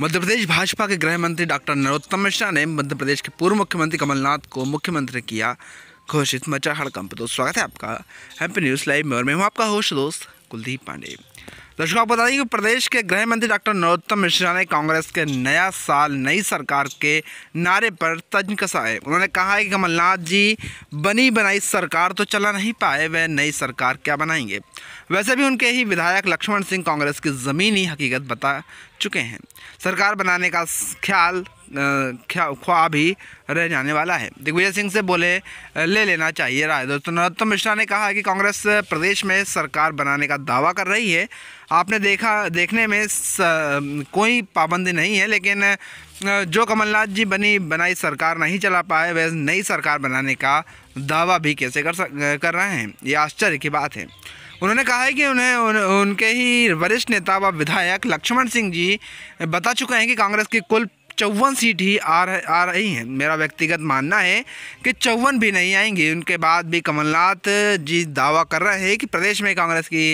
मध्य प्रदेश भाजपा के गृह मंत्री डॉक्टर नरोत्तम मिश्रा ने मध्य प्रदेश के पूर्व मुख्यमंत्री कमलनाथ को मुख्यमंत्री किया घोषित मचा हड़कंप दोस्त स्वागत है आपका हैप्पी न्यूज़ लाइव में और मैं हूँ आपका होस्ट दोस्त कुलदीप पांडे दर्शकों आपको बता दें कि प्रदेश के गृह मंत्री डॉक्टर नरोत्तम मिश्रा ने कांग्रेस के नया साल नई सरकार के नारे पर तंज कसा है उन्होंने कहा है कि कमलनाथ जी बनी बनाई सरकार तो चला नहीं पाए वह नई सरकार क्या बनाएंगे वैसे भी उनके ही विधायक लक्ष्मण सिंह कांग्रेस की ज़मीनी हकीकत बता चुके हैं सरकार बनाने का ख्याल ख्वाब ही रह जाने वाला है दिग्विजय सिंह से बोले ले लेना चाहिए राय दोस्तों नरोत्तम मिश्रा ने कहा कि कांग्रेस प्रदेश में सरकार बनाने का दावा कर रही है आपने देखा देखने में स, कोई पाबंदी नहीं है लेकिन जो कमलनाथ जी बनी बनाई सरकार नहीं चला पाए वह नई सरकार बनाने का दावा भी कैसे कर कर रहे हैं ये आश्चर्य की बात है उन्होंने कहा है कि उन्हें उन, उनके ही वरिष्ठ नेता व विधायक लक्ष्मण सिंह जी बता चुके हैं कि कांग्रेस की कुल चौवन सीट ही आ रह, आ रही हैं मेरा व्यक्तिगत मानना है कि चौवन भी नहीं आएंगी उनके बाद भी कमलनाथ जी दावा कर रहे हैं कि प्रदेश में कांग्रेस की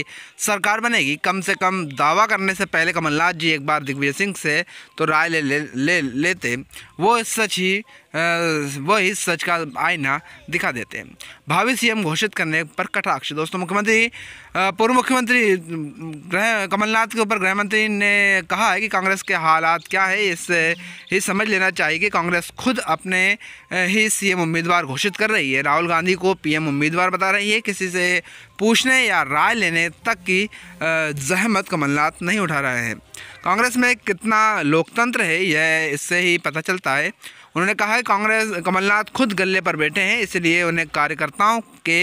सरकार बनेगी कम से कम दावा करने से पहले कमलनाथ जी एक बार दिग्विजय सिंह से तो राय ले, ले, ले लेते वो सच ही वही सच का आईना दिखा देते हैं भावी सीएम घोषित करने पर कटाक्ष दोस्तों मुख्यमंत्री पूर्व मुख्यमंत्री गृह कमलनाथ के ऊपर गृह मंत्री ने कहा है कि कांग्रेस के हालात क्या है इससे ही समझ लेना चाहिए कि कांग्रेस खुद अपने ही सीएम उम्मीदवार घोषित कर रही है राहुल गांधी को पीएम उम्मीदवार बता रही है किसी से पूछने या राय लेने तक की जहमत कमलनाथ नहीं उठा रहे हैं कांग्रेस में कितना लोकतंत्र है यह इससे ही पता चलता है उन्होंने कहा है कांग्रेस कमलनाथ खुद गले पर बैठे हैं इसलिए उन्हें कार्यकर्ताओं के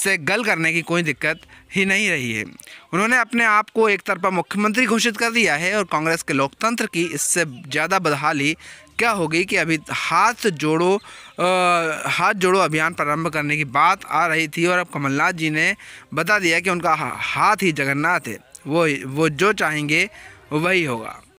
से गल करने की कोई दिक्कत ही नहीं रही है उन्होंने अपने आप को एक तरफा मुख्यमंत्री घोषित कर दिया है और कांग्रेस के लोकतंत्र की इससे ज़्यादा बदहाली क्या होगी कि अभी हाथ जोड़ो आ, हाथ जोड़ो अभियान प्रारंभ करने की बात आ रही थी और अब कमलनाथ जी ने बता दिया कि उनका हाथ ही जगन्नाथ है वो वो जो चाहेंगे वही होगा